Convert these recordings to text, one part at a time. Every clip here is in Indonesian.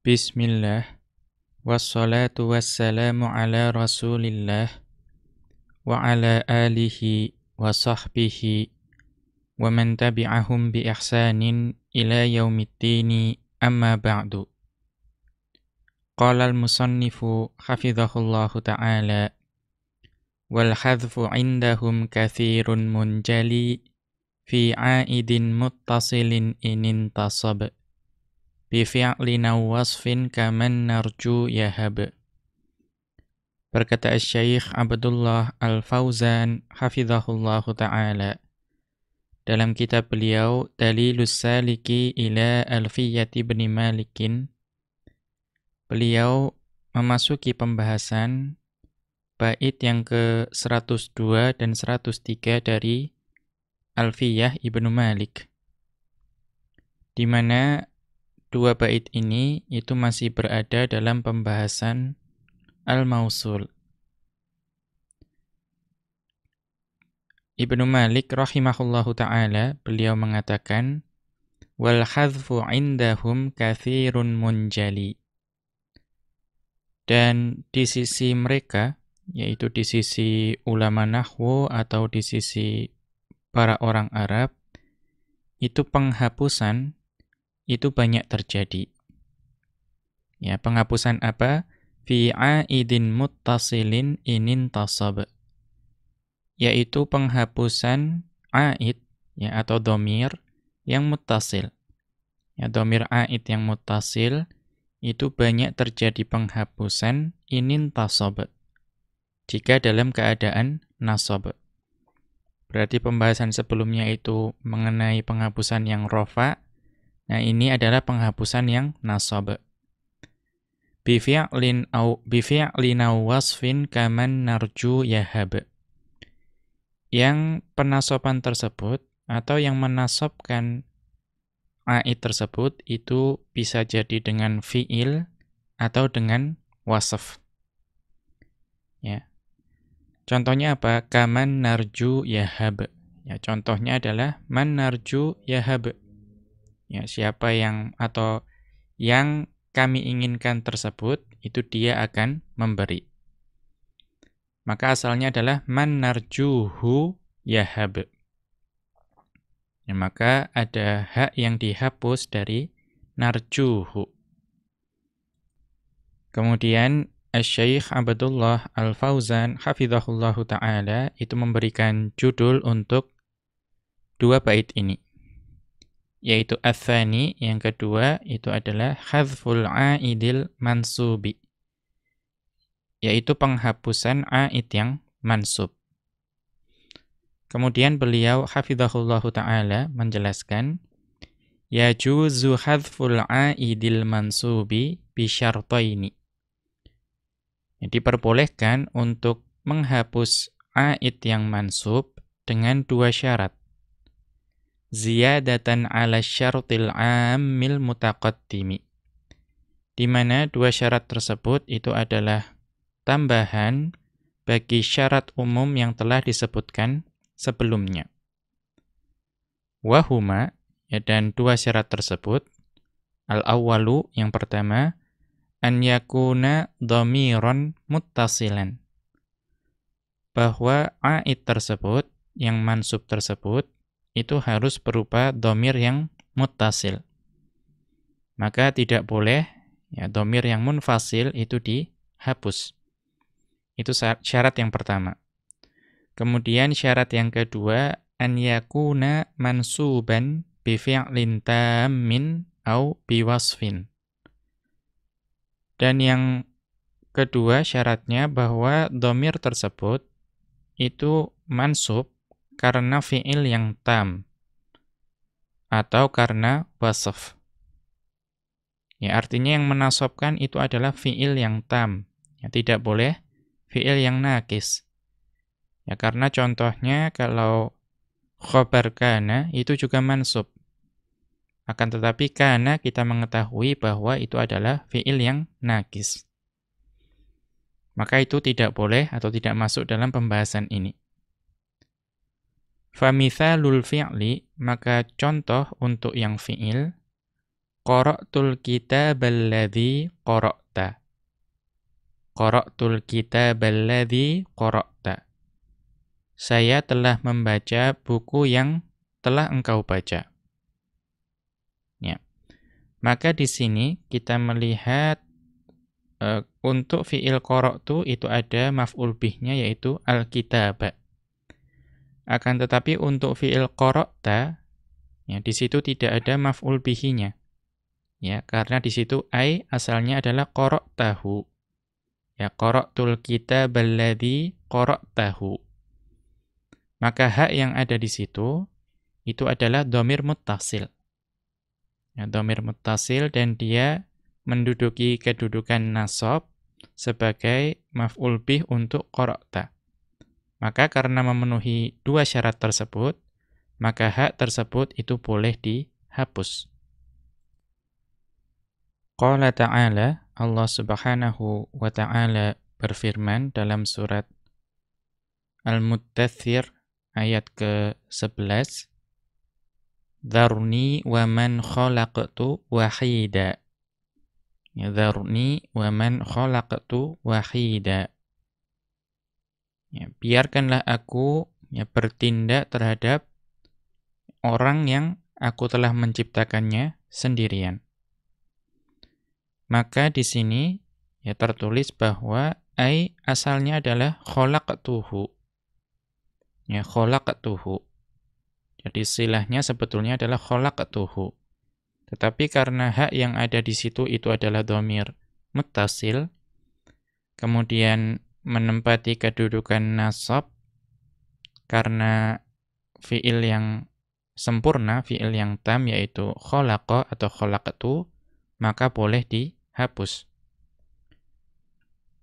بسم الله والصلاة والسلام على رسول الله وعلى آله وصحبه ومن تبعهم بإحسان إلى يوم الدين أما بعد قال المصنف حفظه الله تعالى والحذف عندهم كثير منجلي في عائد متصل إن انتصب bifi'lina wasfin kaman narju yahab. Berkata Syekh Abdullah Al-Fauzan hafizahullahu taala dalam kitab beliau Dalilus Saliki ila Alfiyati bin Malikin beliau memasuki pembahasan bait yang ke-102 dan 103 dari Alfiyah Ibnu Malik di mana dua bait ini itu masih berada dalam pembahasan al-mausul. Ibnu Malik rahimahullahu taala beliau mengatakan wal hadfu indahum katsirun munjali. Dan di sisi mereka yaitu di sisi ulama nahwu atau di sisi para orang Arab itu penghapusan itu banyak terjadi. Ya, penghapusan apa? Fi aidin muttasilin inin tasab. Yaitu penghapusan aid ya atau domir yang mutasil Ya, domir aid yang mutasil itu banyak terjadi penghapusan inin tasab. jika dalam keadaan nasab. Berarti pembahasan sebelumnya itu mengenai penghapusan yang rofa Nah, ini adalah penghapusan yang nasab. Bifi'lin au bifi'lin wasfin kaman narju yahab. Yang penasopan tersebut atau yang menasabkan ai tersebut itu bisa jadi dengan fi'il atau dengan wasf. Ya. Contohnya apa? Kaman narju yahab. Ya, contohnya adalah man narju yahab. Ya, siapa yang atau yang kami inginkan tersebut itu dia akan memberi. Maka asalnya adalah manarjuhu narjuhu yahab. Ya, maka ada hak yang dihapus dari narjuhu. Kemudian Syekh Abdullah Al-Fauzan hafizahullahu taala itu memberikan judul untuk dua bait ini yaitu athani yang kedua itu adalah hadful aidil mansubi yaitu penghapusan aid yang mansub Kemudian beliau hafizahullahu taala menjelaskan yajuzu hadful aidil mansubi bi syartaini. Diperbolehkan untuk menghapus aid yang mansub dengan dua syarat ziyadatan ala syaratil amil mutaqaddimi. Di mana dua syarat tersebut itu adalah tambahan bagi syarat umum yang telah disebutkan sebelumnya. Wahuma, ya dan dua syarat tersebut, al-awwalu yang pertama, an yakuna dhamiron muttasilan. Bahwa a'id tersebut, yang mansub tersebut, itu harus berupa domir yang mutasil. Maka tidak boleh ya, domir yang munfasil itu dihapus. Itu syarat yang pertama. Kemudian syarat yang kedua, an yakuna mansuban bi fi'lin tammin au biwasfin. Dan yang kedua syaratnya bahwa domir tersebut itu mansub karena fi'il yang tam atau karena wasaf. Ya, artinya yang menasobkan itu adalah fi'il yang tam. Ya, tidak boleh fi'il yang nakis. Ya, karena contohnya kalau khobar kana itu juga mansub. Akan tetapi kana kita mengetahui bahwa itu adalah fi'il yang nakis. Maka itu tidak boleh atau tidak masuk dalam pembahasan ini. Famithalul fi'li, maka contoh untuk yang fi'il, Qara'tul kitabal ladzi qara'ta. Qara'tul kitabal ladzi qara'ta. Saya telah membaca buku yang telah engkau baca. Ya. Maka di sini kita melihat uh, untuk fiil qara'tu itu ada maf'ul yaitu al kitabah akan tetapi untuk fiil qara'ta ya di situ tidak ada maf'ul bihinya. Ya, karena di situ ai asalnya adalah qara'tahu. Ya qara'tul kitabal ladzi qara'tahu. Maka hak yang ada di situ itu adalah domir muttasil. Ya, domir muttasil dan dia menduduki kedudukan nasab sebagai maf'ul bih untuk qara'ta. Maka karena memenuhi dua syarat tersebut, maka hak tersebut itu boleh dihapus. Qala ta'ala, Allah subhanahu wa ta'ala berfirman dalam surat Al-Muttathir ayat ke-11 Dharni wa man khalaqtu wahida ya, Dharni wa man khalaqtu wahida Ya, biarkanlah aku ya, bertindak terhadap orang yang aku telah menciptakannya sendirian. Maka di sini ya tertulis bahwa ai asalnya adalah khalaqtuhu. Ya khalaqtuhu. Jadi silahnya sebetulnya adalah khalaqtuhu. Tetapi karena hak yang ada di situ itu adalah domir mutasil, kemudian menempati kedudukan nasab karena fiil yang sempurna, fiil yang tam yaitu kholako atau kholaketu, maka boleh dihapus.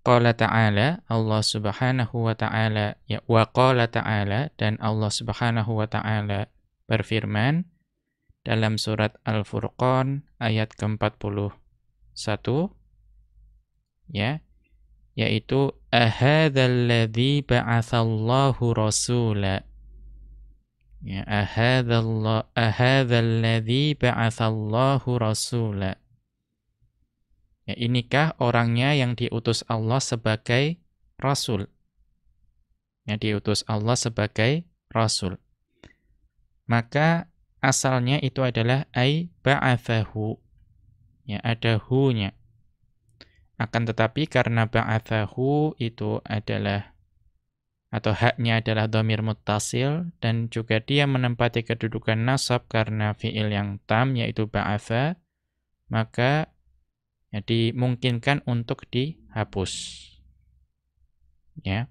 Qala ta'ala, Allah subhanahu wa ta'ala, ya, wa qala ta'ala, dan Allah subhanahu wa ta'ala berfirman dalam surat Al-Furqan ayat ke-41, ya, yaitu ahadzalladzi ba'atsallahu rasula ya ahadzallahu ahadzalladzi ba'atsallahu rasula ya inikah orangnya yang diutus Allah sebagai rasul ya diutus Allah sebagai rasul maka asalnya itu adalah ai ba'athahu ya ada hu-nya akan tetapi karena ba'athahu itu adalah atau haknya adalah domir mutasil dan juga dia menempati kedudukan nasab karena fiil yang tam yaitu ba'atha maka ya, dimungkinkan untuk dihapus ya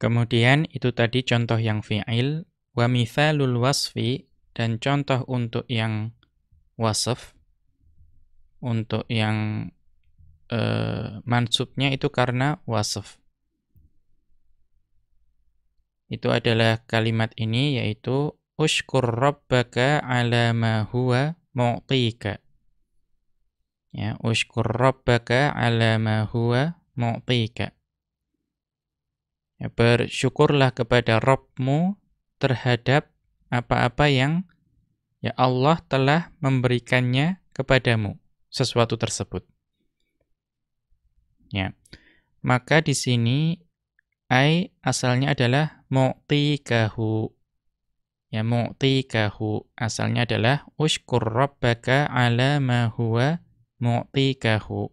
kemudian itu tadi contoh yang fiil wa mithalul wasfi dan contoh untuk yang wasf untuk yang e, mansubnya itu karena wasaf. Itu adalah kalimat ini yaitu ushkur rabbaka ala ma huwa mu'tika. Ya, ushkur rabbaka ala ma huwa mu'tika. Ya, bersyukurlah kepada Rabbmu terhadap apa-apa yang ya Allah telah memberikannya kepadamu sesuatu tersebut. Ya. Maka di sini ai asalnya adalah mu'tikahu. Ya mu'tikahu asalnya adalah ushkur rabbaka ala ma huwa mu'tikahu.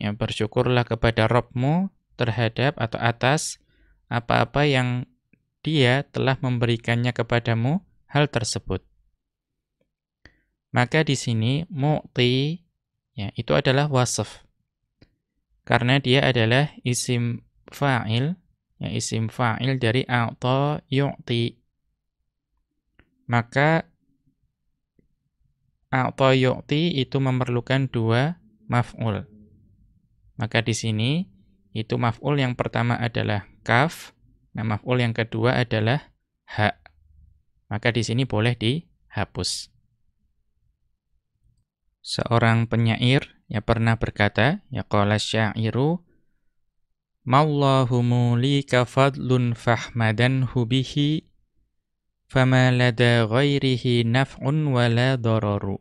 Ya bersyukurlah kepada Rabbmu terhadap atau atas apa-apa yang dia telah memberikannya kepadamu hal tersebut. Maka di sini mu'ti ya, itu adalah wasaf. Karena dia adalah isim fa'il, ya isim fa'il dari a'ta yu'ti. Maka a'ta yu'ti itu memerlukan dua maf'ul. Maka di sini itu maf'ul yang pertama adalah kaf, nah maf'ul yang kedua adalah ha. Maka di sini boleh dihapus. Seorang penyair yang pernah berkata, ya qala syairu Mallahu mulika fadlun fahmadan hubihi fama lada ghairihi naf'un wala dararu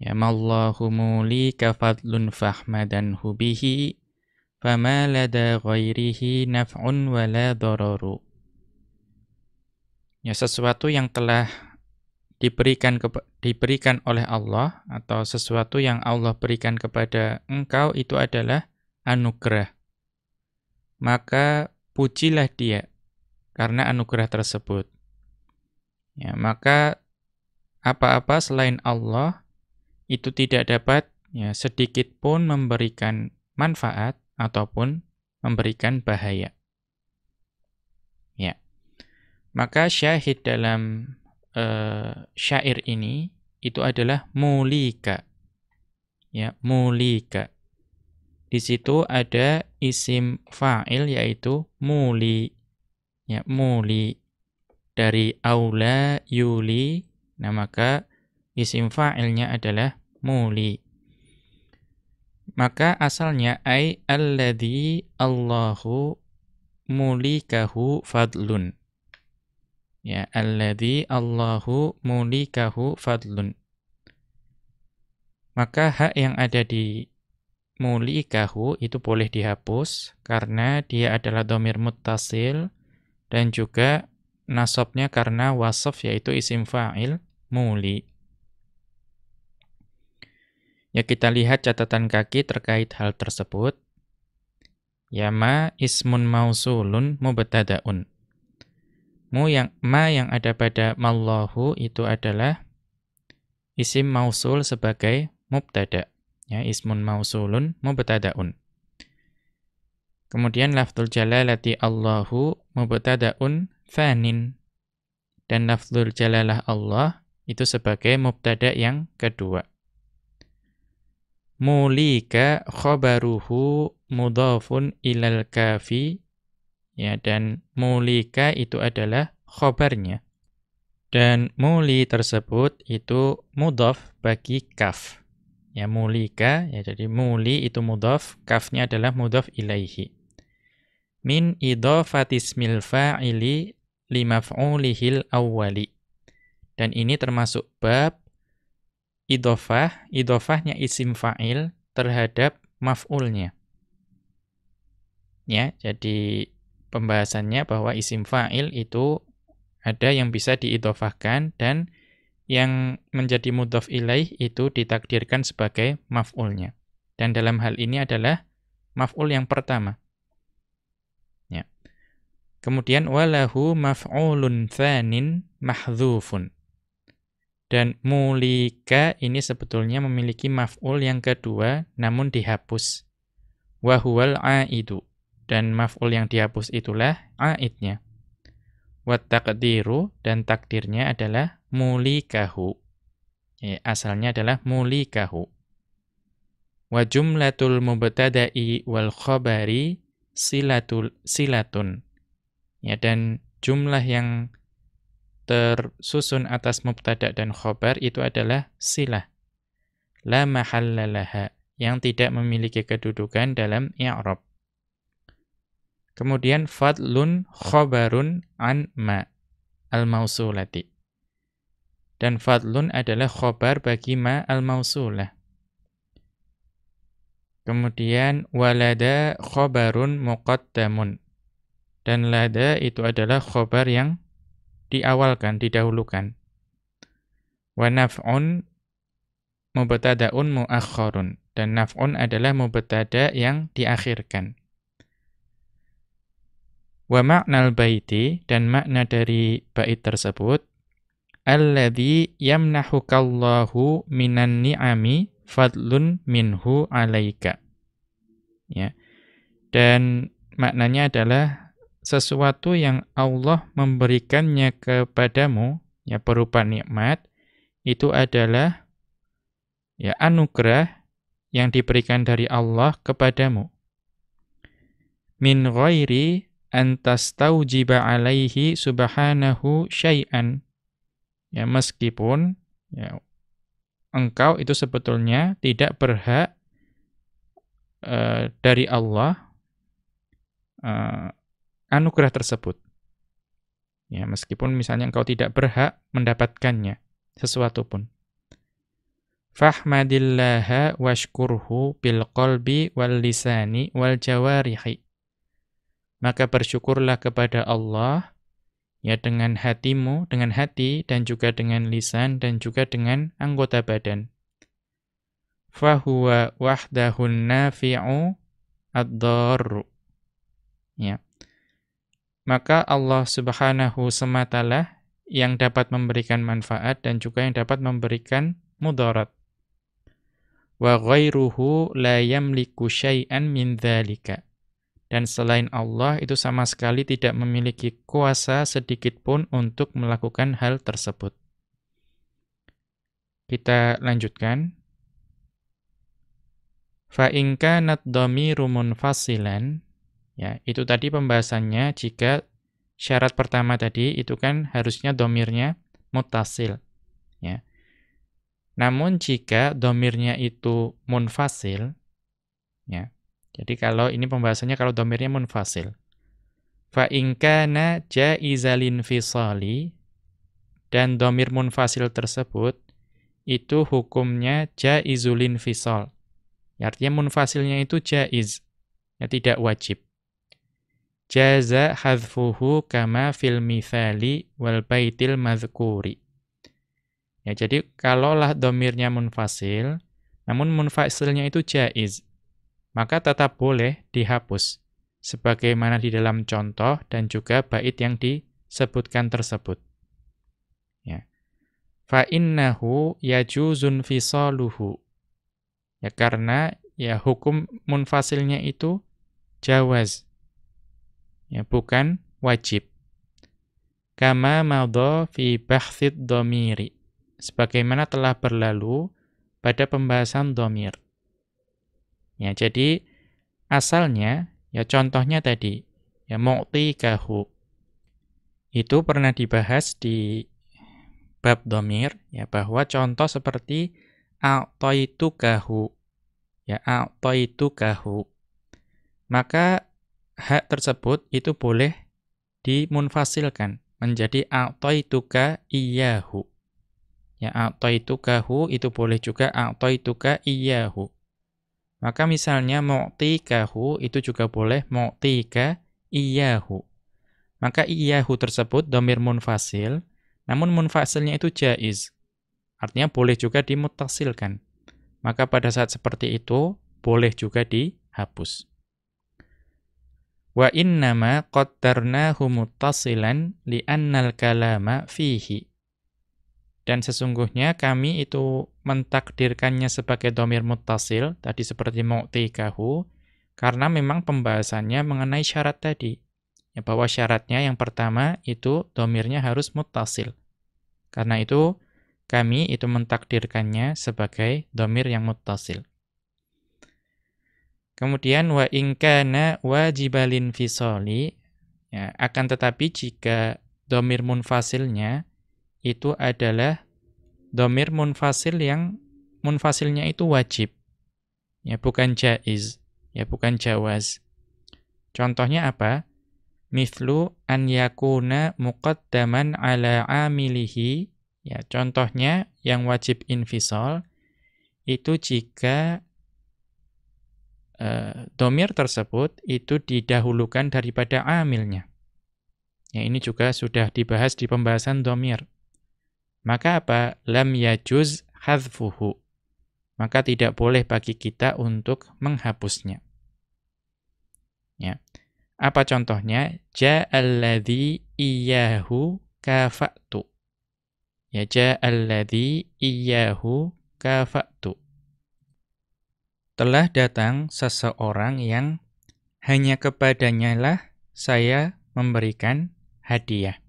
Ya mallahu mulika fadlun fahmadan hubihi fama lada ghairihi naf'un wala dararu Ya sesuatu yang telah diberikan diberikan oleh Allah atau sesuatu yang Allah berikan kepada engkau itu adalah anugerah. Maka pujilah dia karena anugerah tersebut. Ya, maka apa-apa selain Allah itu tidak dapat ya sedikit pun memberikan manfaat ataupun memberikan bahaya. Ya. Maka syahid dalam uh, syair ini itu adalah mulika. Ya, mulika. Di situ ada isim fa'il yaitu muli. Ya, muli dari aula yuli. Nah, maka isim fa'ilnya adalah muli. Maka asalnya ai alladhi Allahu mulikahu fadlun ya alladzi Allahu mulikahu fadlun maka hak yang ada di mulikahu itu boleh dihapus karena dia adalah domir muttasil dan juga nasabnya karena wasaf yaitu isim fa'il muli ya kita lihat catatan kaki terkait hal tersebut yama ismun mausulun mubtadaun Mu yang ma yang ada pada mallahu itu adalah isim mausul sebagai mubtada. Ya, ismun mausulun mubtadaun. Kemudian lafzul jalalati Allahu mubtadaun fannin Dan lafzul jalalah Allah itu sebagai mubtada yang kedua. Mulika khabaruhu mudhafun ilal kafi Ya, dan mulika itu adalah khobarnya. Dan muli tersebut itu mudhaf bagi kaf. Ya, mulika, ya jadi muli itu mudhaf, kafnya adalah mudhaf ilaihi. Min idhafatismil fa'ili limaf'ulihil awwali. Dan ini termasuk bab idhofah, idhofahnya isim fa'il terhadap maf'ulnya. Ya, jadi pembahasannya bahwa isim fa'il itu ada yang bisa diidofahkan dan yang menjadi mudhof ilaih itu ditakdirkan sebagai maf'ulnya. Dan dalam hal ini adalah maf'ul yang pertama. Ya. Kemudian walahu maf'ulun tsanin mahdzufun. Dan mulika ini sebetulnya memiliki maf'ul yang kedua namun dihapus. Wahuwal aidu. Dan maf'ul yang dihapus itulah aidnya. Wa takdiru dan takdirnya adalah mulikahu. Ya, asalnya adalah mulikahu. Wa jumlatul mubtada'i wal khabari silatul silatun. Ya dan jumlah yang tersusun atas mubtada dan khobar itu adalah silah. La mahallalaha yang tidak memiliki kedudukan dalam i'rab. Kemudian fadlun khobarun an ma al-mausulati. Dan fadlun adalah khobar bagi ma al-mausulah. Kemudian walada khobarun muqaddamun. Dan lada itu adalah khobar yang diawalkan, didahulukan. Wa naf'un mubtada'un muakhkharun. Dan naf'un adalah mubtada' yang diakhirkan. Wa ma'nal baiti dan makna dari bait tersebut alladzi yamnahukallahu minan ni'ami fadlun minhu alaika. Ya. Dan maknanya adalah sesuatu yang Allah memberikannya kepadamu ya berupa nikmat itu adalah ya anugerah yang diberikan dari Allah kepadamu min ghairi an tastaujiba alaihi subhanahu syai'an. Ya, meskipun ya, engkau itu sebetulnya tidak berhak uh, dari Allah uh, anugerah tersebut. Ya, meskipun misalnya engkau tidak berhak mendapatkannya sesuatu pun. Fahmadillaha washkurhu bil qalbi wal lisani wal jawarihi maka bersyukurlah kepada Allah ya dengan hatimu, dengan hati dan juga dengan lisan dan juga dengan anggota badan. Fahuwa wahdahun nafi'u ad-darru. Ya. Maka Allah Subhanahu sematalah yang dapat memberikan manfaat dan juga yang dapat memberikan mudarat. Wa ghairuhu la yamliku syai'an min dzalika dan selain Allah itu sama sekali tidak memiliki kuasa sedikitpun untuk melakukan hal tersebut. Kita lanjutkan. Fa'inka naddomi rumun fasilan. Ya, itu tadi pembahasannya jika syarat pertama tadi itu kan harusnya domirnya mutasil. Ya. Namun jika domirnya itu munfasil, ya, jadi kalau ini pembahasannya kalau domirnya munfasil. Fa inkana jaizalin fisali dan domir munfasil tersebut itu hukumnya jaizulin fisal. Ya, artinya munfasilnya itu jaiz, ya tidak wajib. Jaza hadfuhu kama fil mithali wal baitil madhkuri. Ya, jadi kalaulah domirnya munfasil, namun munfasilnya itu jaiz maka tetap boleh dihapus, sebagaimana di dalam contoh dan juga bait yang disebutkan tersebut. Ya. innahu yajuzun fisaluhu. Ya, karena ya hukum munfasilnya itu jawaz, ya, bukan wajib. Kama madha fi bahthid domiri. Sebagaimana telah berlalu pada pembahasan domir. Ya, jadi asalnya ya contohnya tadi ya mu'ti kahu itu pernah dibahas di bab domir ya bahwa contoh seperti a'taitu kahu ya a'taitu kahu maka hak tersebut itu boleh dimunfasilkan menjadi ka iyahu ya kahu itu boleh juga ka iyahu maka misalnya mu'tikahu itu juga boleh mu'tika iyahu. Maka iyahu tersebut domir munfasil, namun munfasilnya itu jaiz. Artinya boleh juga dimutasilkan. Maka pada saat seperti itu, boleh juga dihapus. Wa innama qaddarnahu muttasilan li'annal kalama fihi. Dan sesungguhnya kami itu mentakdirkannya sebagai domir mutasil, tadi seperti mu'tikahu, karena memang pembahasannya mengenai syarat tadi. Ya, bahwa syaratnya yang pertama itu domirnya harus mutasil. Karena itu kami itu mentakdirkannya sebagai domir yang mutasil. Kemudian wa inkana wajibalin fisoli, ya, akan tetapi jika domir munfasilnya itu adalah domir munfasil yang munfasilnya itu wajib. Ya, bukan jaiz. Ya, bukan jawaz. Contohnya apa? Mithlu an yakuna muqaddaman ala amilihi. Ya, contohnya yang wajib infisol itu jika uh, domir tersebut itu didahulukan daripada amilnya. Ya, ini juga sudah dibahas di pembahasan domir. Maka apa? Lam yajuz hadfuhu. Maka tidak boleh bagi kita untuk menghapusnya. Ya. Apa contohnya? Ja'alladhi iyahu kafa'tu. Ya ja'alladhi iyahu kafa'tu. Telah datang seseorang yang hanya kepadanyalah saya memberikan hadiah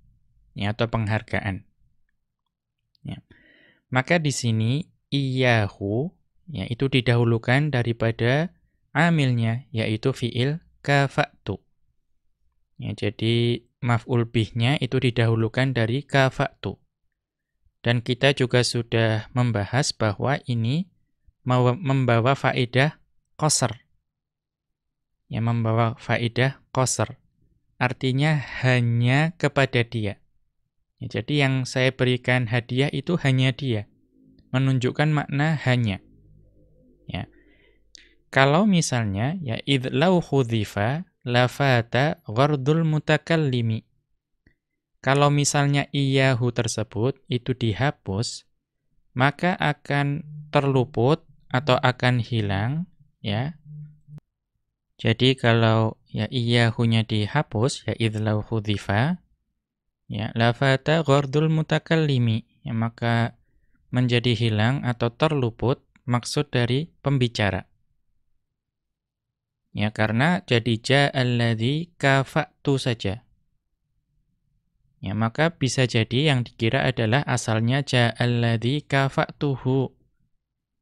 ya, atau penghargaan. Ya. Maka di sini iyahu ya itu didahulukan daripada amilnya yaitu fiil kafa'tu. Ya, jadi maf'ul bihnya itu didahulukan dari kafa'tu. Dan kita juga sudah membahas bahwa ini membawa faedah koser. Ya, membawa faedah koser. Artinya hanya kepada dia. Ya, jadi yang saya berikan hadiah itu hanya dia. Menunjukkan makna hanya. Ya. Kalau misalnya, ya idlau khudhifa lafata ghardul mutakallimi. Kalau misalnya iyahu tersebut itu dihapus, maka akan terluput atau akan hilang ya. Jadi kalau ya iyahunya dihapus ya idlau khudhifa ya lafata ghardul mutakallimi ya maka menjadi hilang atau terluput maksud dari pembicara ya karena jadi ja alladzi kafa'tu saja ya maka bisa jadi yang dikira adalah asalnya ja alladzi kafa'tuhu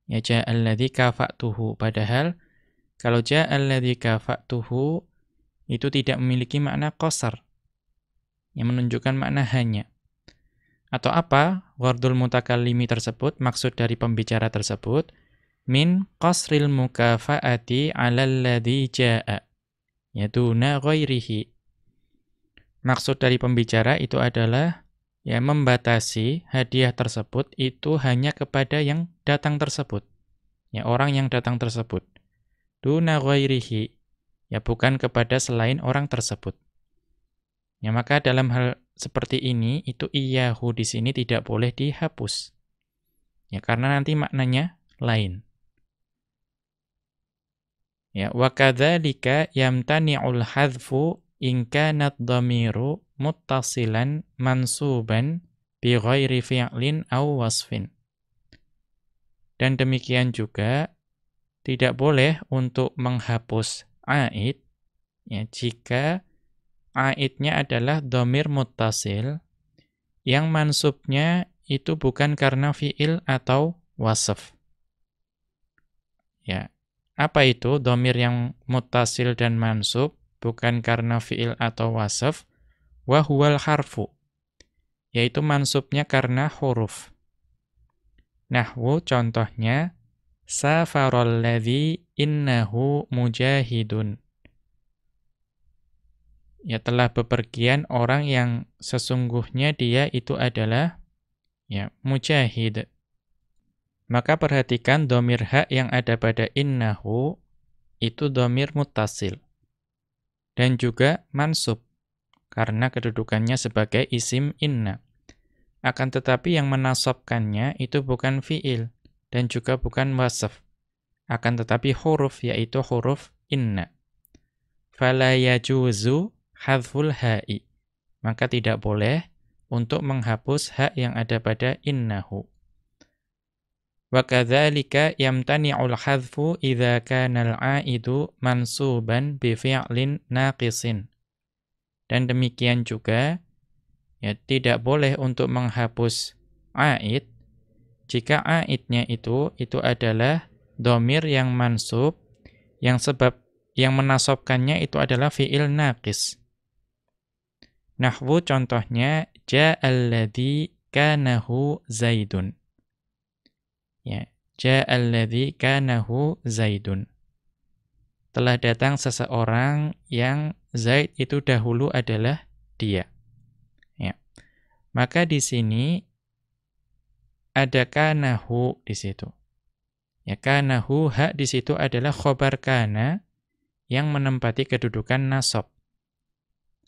ya ja alladzi kafa'tuhu padahal kalau ja alladzi kafa'tuhu itu tidak memiliki makna kosar yang menunjukkan makna hanya. Atau apa wardul mutakallimi tersebut, maksud dari pembicara tersebut, min qasril mukafaati alalladhi ja'a, yaitu na ghairihi. Maksud dari pembicara itu adalah ya membatasi hadiah tersebut itu hanya kepada yang datang tersebut. Ya orang yang datang tersebut. Duna ghairihi, ya bukan kepada selain orang tersebut. Ya, maka dalam hal seperti ini, itu iyahu di sini tidak boleh dihapus. Ya, karena nanti maknanya lain. Ya, wa kadzalika yamtani'ul hadfu in kanat dhamiru muttasilan mansuban bi ghairi fi'lin aw wasfin. Dan demikian juga tidak boleh untuk menghapus aid ya jika aidnya adalah domir mutasil yang mansubnya itu bukan karena fiil atau wasaf. Ya, apa itu domir yang mutasil dan mansub bukan karena fiil atau wasaf? Wahual harfu, yaitu mansubnya karena huruf. Nahwu contohnya, safarol ladhi innahu mujahidun ya telah bepergian orang yang sesungguhnya dia itu adalah ya mujahid. Maka perhatikan domir hak yang ada pada innahu itu domir mutasil. Dan juga mansub karena kedudukannya sebagai isim inna. Akan tetapi yang menasabkannya itu bukan fiil dan juga bukan wasaf. Akan tetapi huruf yaitu huruf inna. Fala yajuzu hadful ha'i. Maka tidak boleh untuk menghapus hak yang ada pada innahu. Wa kadzalika yamtani'ul hadfu idza kanal aidu mansuban bi fi'lin naqisin. Dan demikian juga ya tidak boleh untuk menghapus aid jika aidnya itu itu adalah domir yang mansub yang sebab yang menasobkannya itu adalah fi'il naqis. Nahwu contohnya ja'alladzi kanahu Zaidun. Ya, ja'alladzi kanahu Zaidun. Telah datang seseorang yang Zaid itu dahulu adalah dia. Ya. Maka di sini ada kanahu di situ. Ya kanahu hak di situ adalah khobar kana yang menempati kedudukan nasab.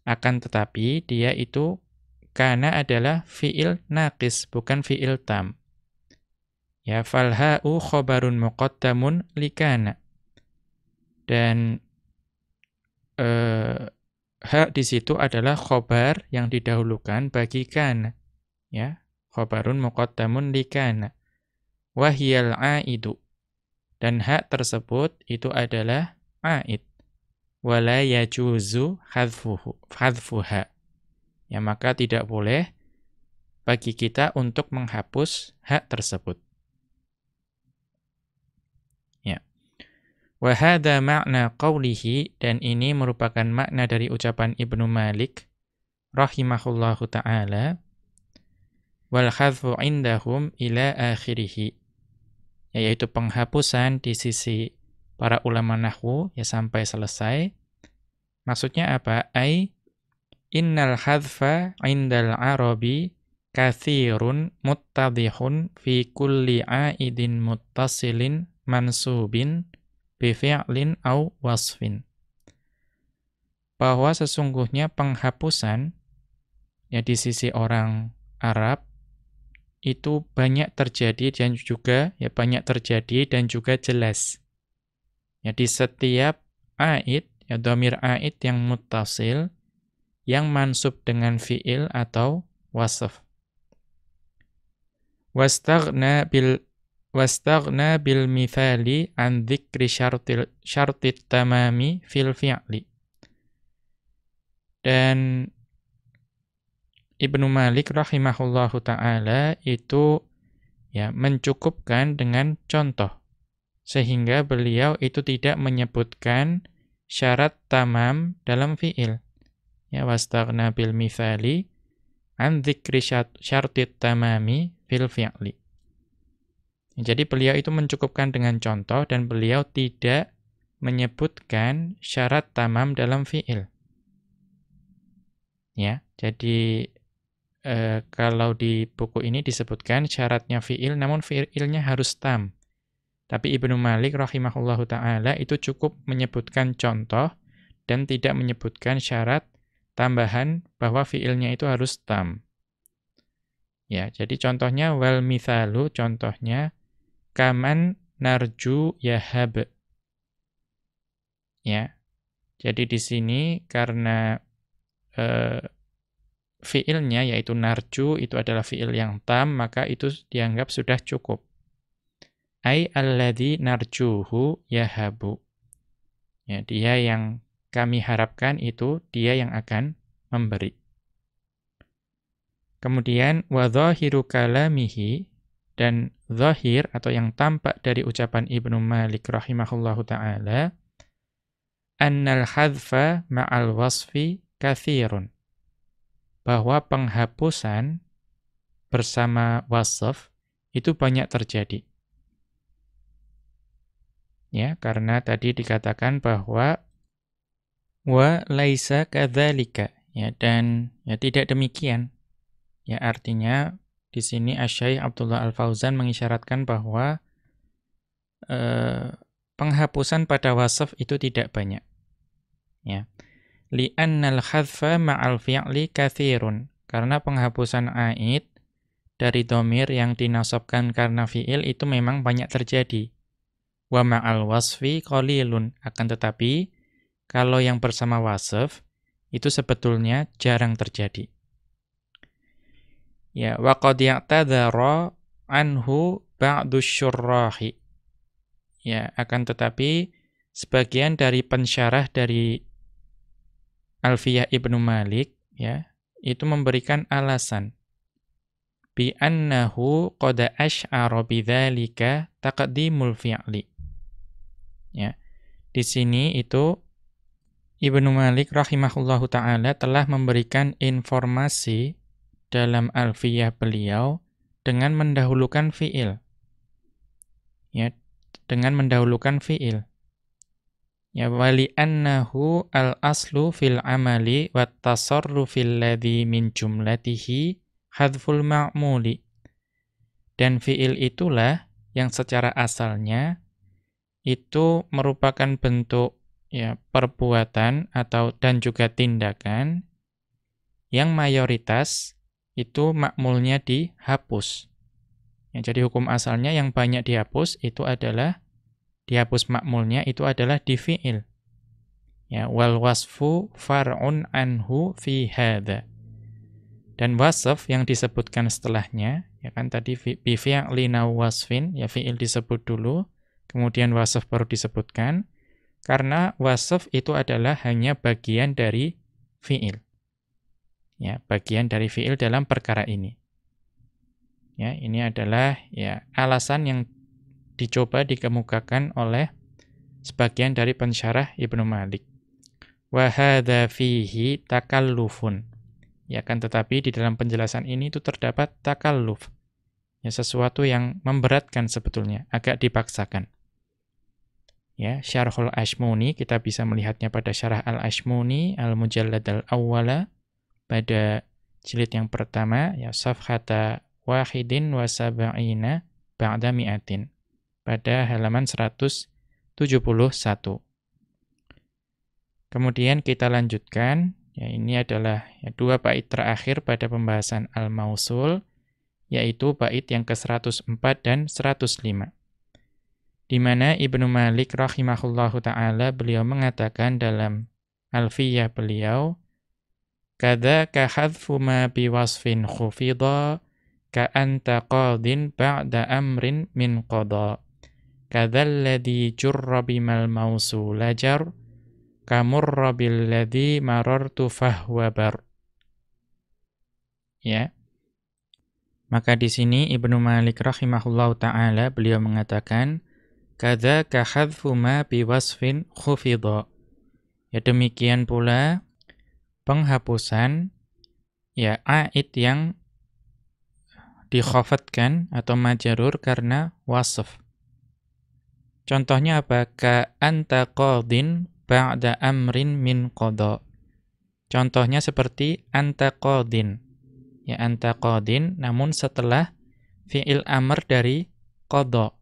Akan tetapi dia itu karena adalah fiil naqis bukan fiil tam. Ya falha'u khobarun muqaddamun likana. Dan eh, hak di situ adalah khobar yang didahulukan bagi kana. Ya, khobarun muqaddamun likana. Wahiyal aidu. Dan hak tersebut itu adalah aid wala yajuzu hadfuha. Ya maka tidak boleh bagi kita untuk menghapus hak tersebut. Ya. Wa hadza ma'na qawlihi dan ini merupakan makna dari ucapan Ibnu Malik rahimahullahu taala wal hadfu indahum ila akhirih yaitu penghapusan di sisi para ulama nahwu ya sampai selesai. Maksudnya apa? Ai innal hadfa indal arabi kathirun muttadihun fi kulli aidin muttasilin mansubin bifi'lin au wasfin. Bahwa sesungguhnya penghapusan ya di sisi orang Arab itu banyak terjadi dan juga ya banyak terjadi dan juga jelas. Ya, di setiap aid, ya domir aid yang mutasil, yang mansub dengan fi'il atau wasaf. wastagna bil wastagna bil mithali an dzikri syartil syartit tamami fil fi'li. Dan Ibnu Malik rahimahullahu taala itu ya mencukupkan dengan contoh sehingga beliau itu tidak menyebutkan syarat tamam dalam fi'il. Ya wastaghna bil mithali an dzikri syartit tamami fil fi'li. Jadi beliau itu mencukupkan dengan contoh dan beliau tidak menyebutkan syarat tamam dalam fi'il. Ya, jadi e, kalau di buku ini disebutkan syaratnya fi'il namun fi'ilnya harus tam. Tapi Ibnu Malik rahimahullahu taala itu cukup menyebutkan contoh dan tidak menyebutkan syarat tambahan bahwa fiilnya itu harus tam. Ya, jadi contohnya wal mithalu contohnya kaman narju yahab. Ya. Jadi di sini karena eh, fiilnya yaitu narju itu adalah fiil yang tam, maka itu dianggap sudah cukup. Ai alladhi narjuhu yahabu. Ya, dia yang kami harapkan itu dia yang akan memberi. Kemudian wa dhahiru kalamihi dan zahir atau yang tampak dari ucapan Ibnu Malik rahimahullahu taala annal hadfa ma'al wasfi kathirun bahwa penghapusan bersama wasf itu banyak terjadi Ya, karena tadi dikatakan bahwa wa laisa kadzalika ya dan ya tidak demikian. Ya artinya di sini Asy-Syaikh Abdullah Al-Fauzan mengisyaratkan bahwa eh, penghapusan pada wasaf itu tidak banyak. Ya. li annal hadfa ma'al fi'li kathirun. Karena penghapusan aid dari domir yang dinasabkan karena fi'il itu memang banyak terjadi. Wa ma'al wasfi qalilun akan tetapi kalau yang bersama wasf itu sebetulnya jarang terjadi. Ya, wa qad ya'tadhara anhu ba'du syurrahi. Ya, akan tetapi sebagian dari pensyarah dari Alfiyah Ibnu Malik ya, itu memberikan alasan bi annahu qad asy'ara bidzalika taqdimul fi'li Ya. Di sini itu Ibnu Malik rahimahullahu taala telah memberikan informasi dalam alfiyah beliau dengan mendahulukan fiil. Ya, dengan mendahulukan fiil. Ya wali annahu al aslu fil amali wat fil ladzi min jumlatihi hadful ma'muli. Dan fiil itulah yang secara asalnya itu merupakan bentuk ya perbuatan atau dan juga tindakan yang mayoritas itu makmulnya dihapus. Ya, jadi hukum asalnya yang banyak dihapus itu adalah dihapus makmulnya itu adalah di fi'il. Ya, wal wasfu far'un anhu fi hadha. Dan wasf yang disebutkan setelahnya, ya kan tadi bi fi'lina wasfin, ya fi'il disebut dulu. Kemudian wasaf baru disebutkan, karena wasaf itu adalah hanya bagian dari fiil. Ya, bagian dari fiil dalam perkara ini. Ya, ini adalah ya alasan yang dicoba dikemukakan oleh sebagian dari pensyarah Ibnu Malik. Wa hadza fihi takallufun. Ya kan tetapi di dalam penjelasan ini itu terdapat takalluf. Ya sesuatu yang memberatkan sebetulnya, agak dipaksakan ya Syarhul Ashmuni kita bisa melihatnya pada Syarah Al-Ashmuni Al-Mujallad Al-Awwala pada jilid yang pertama ya safhata wahidin wa sab'ina ba'da mi'atin pada halaman 171 kemudian kita lanjutkan ya ini adalah ya, dua bait terakhir pada pembahasan al-mausul yaitu bait yang ke-104 dan 105 di mana Ibnu Malik rahimahullahu taala beliau mengatakan dalam Alfiyah beliau ka hadfu ma biwasfin khufida ka anta qadin ba'da amrin min qada alladhi jurra bimal mausul ajar kamurra billadhi marartu fahwa bar ya maka di sini Ibnu Malik rahimahullahu taala beliau mengatakan Kada kahadfu ma biwasfin khufidha. Ya demikian pula penghapusan ya aid yang dikhafatkan atau majarur karena wasf. Contohnya apa? Ka anta qadin ba'da amrin min qada. Contohnya seperti anta qadin. Ya anta qadin namun setelah fiil amr dari qada.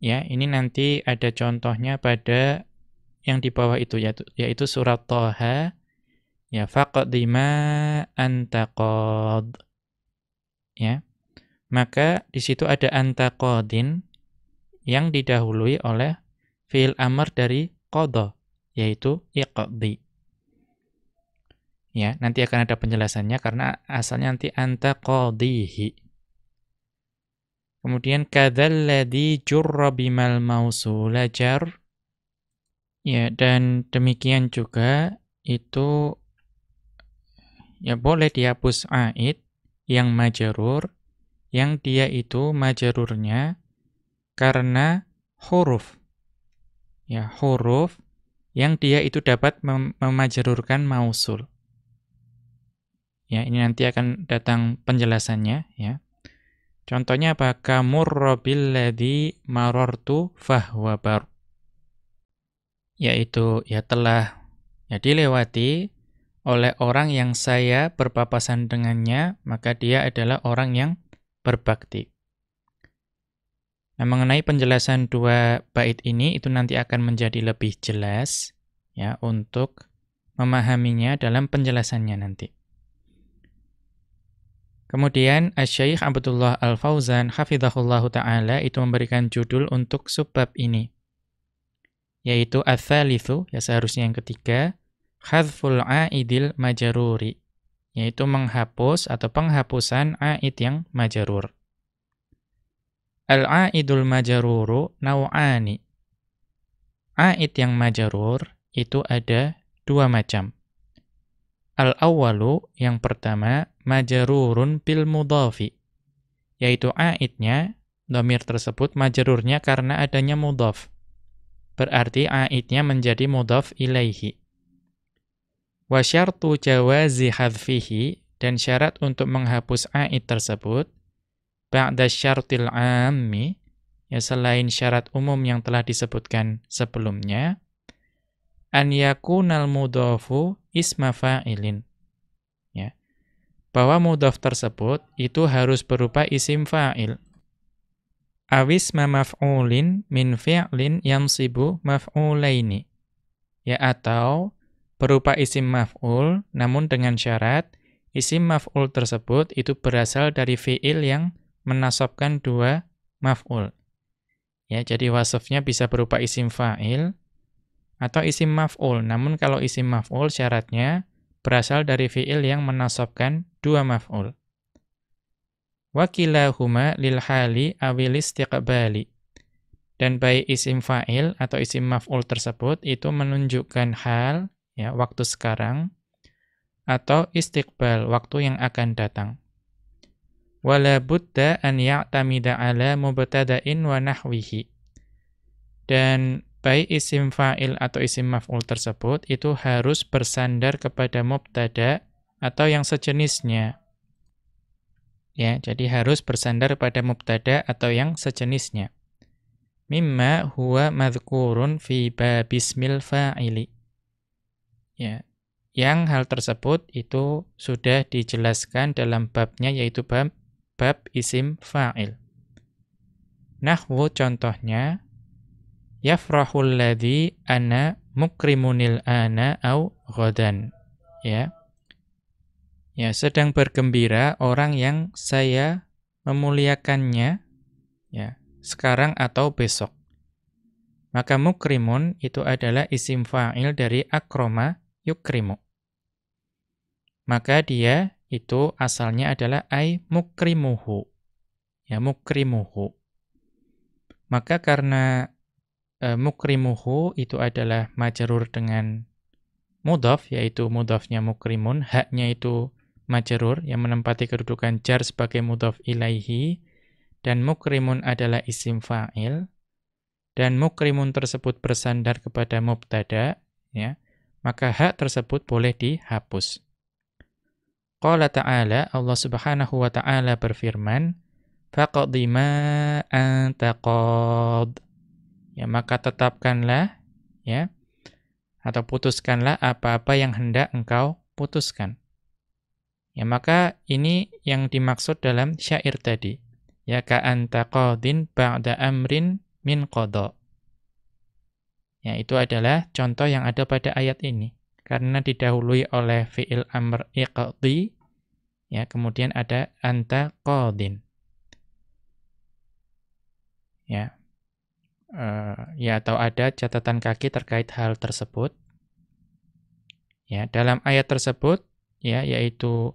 Ya, ini nanti ada contohnya pada yang di bawah itu yaitu, yaitu surat toha ya faqdima antaqad. Ya. Maka di situ ada antaqadin yang didahului oleh fiil amr dari qada yaitu iqdi. Ya, nanti akan ada penjelasannya karena asalnya nanti antaqadihi. Kemudian kadal kadalladzi jurra bimal mausula jar. Ya, dan demikian juga itu ya boleh dihapus aid yang majarur yang dia itu majarurnya karena huruf ya huruf yang dia itu dapat mem memajarurkan mausul ya ini nanti akan datang penjelasannya ya Contohnya apa? Kamurro billadhi marortu fahwa bar. Yaitu, ya telah, ya dilewati oleh orang yang saya berpapasan dengannya, maka dia adalah orang yang berbakti. Nah, mengenai penjelasan dua bait ini itu nanti akan menjadi lebih jelas ya untuk memahaminya dalam penjelasannya nanti. Kemudian asy Abdullah Al-Fauzan hafizahullahu taala itu memberikan judul untuk subbab ini yaitu ats-tsalitsu ya seharusnya yang ketiga hadful aidil majaruri yaitu menghapus atau penghapusan aid yang majarur. Al-aidul majaruru nau'ani. Aid yang majarur itu ada dua macam. al awwalu yang pertama majarurun pil mudhafi. Yaitu aidnya, domir tersebut majarurnya karena adanya mudhaf. Berarti aidnya menjadi mudhaf ilaihi. Wa syartu jawazi hadfihi dan syarat untuk menghapus aid tersebut ba'da syartil ammi ya selain syarat umum yang telah disebutkan sebelumnya an yakunal mudhafu isma fa'ilin bahwa mudhaf tersebut itu harus berupa isim fa'il. Awisma maf'ulin min fi'lin yansibu maf'ulaini. Ya atau berupa isim maf'ul namun dengan syarat isim maf'ul tersebut itu berasal dari fi'il yang menasabkan dua maf'ul. Ya, jadi wasofnya bisa berupa isim fa'il atau isim maf'ul. Namun kalau isim maf'ul syaratnya berasal dari fi'il yang menasabkan dua maf'ul. Wakilahuma lil hali awil istiqbali. Dan baik isim fa'il atau isim maf'ul tersebut itu menunjukkan hal, ya, waktu sekarang, atau istiqbal, waktu yang akan datang. Wala buddha an ya'tamida ala mubtada'in wa nahwihi. Dan baik isim fa'il atau isim maf'ul tersebut itu harus bersandar kepada mubtada' atau yang sejenisnya. Ya, jadi harus bersandar pada mubtada atau yang sejenisnya. Mimma huwa madhkurun fi babismil fa'ili. Ya, yang hal tersebut itu sudah dijelaskan dalam babnya yaitu bab, bab isim fa'il. Nahwu contohnya yafrahul ladzi ana mukrimunil ana au ghadan. Ya. Ya, sedang bergembira orang yang saya memuliakannya ya, sekarang atau besok. Maka mukrimun itu adalah isim fa'il dari akroma yukrimu. Maka dia itu asalnya adalah ai mukrimuhu. Ya mukrimuhu. Maka karena e, mukrimuhu itu adalah majerur dengan mudhaf yaitu mudhafnya mukrimun, haknya itu majerur yang menempati kedudukan jar sebagai mudhof ilaihi dan mukrimun adalah isim fa'il dan mukrimun tersebut bersandar kepada mubtada ya maka hak tersebut boleh dihapus Qala ta'ala Allah Subhanahu wa ta'ala berfirman faqdi ma ya maka tetapkanlah ya atau putuskanlah apa-apa yang hendak engkau putuskan Ya maka ini yang dimaksud dalam syair tadi. Ya ka anta qadin ba'da amrin min qada. Ya itu adalah contoh yang ada pada ayat ini karena didahului oleh fiil amr iqdi ya kemudian ada anta qadin. Ya. Uh, ya atau ada catatan kaki terkait hal tersebut. Ya, dalam ayat tersebut ya yaitu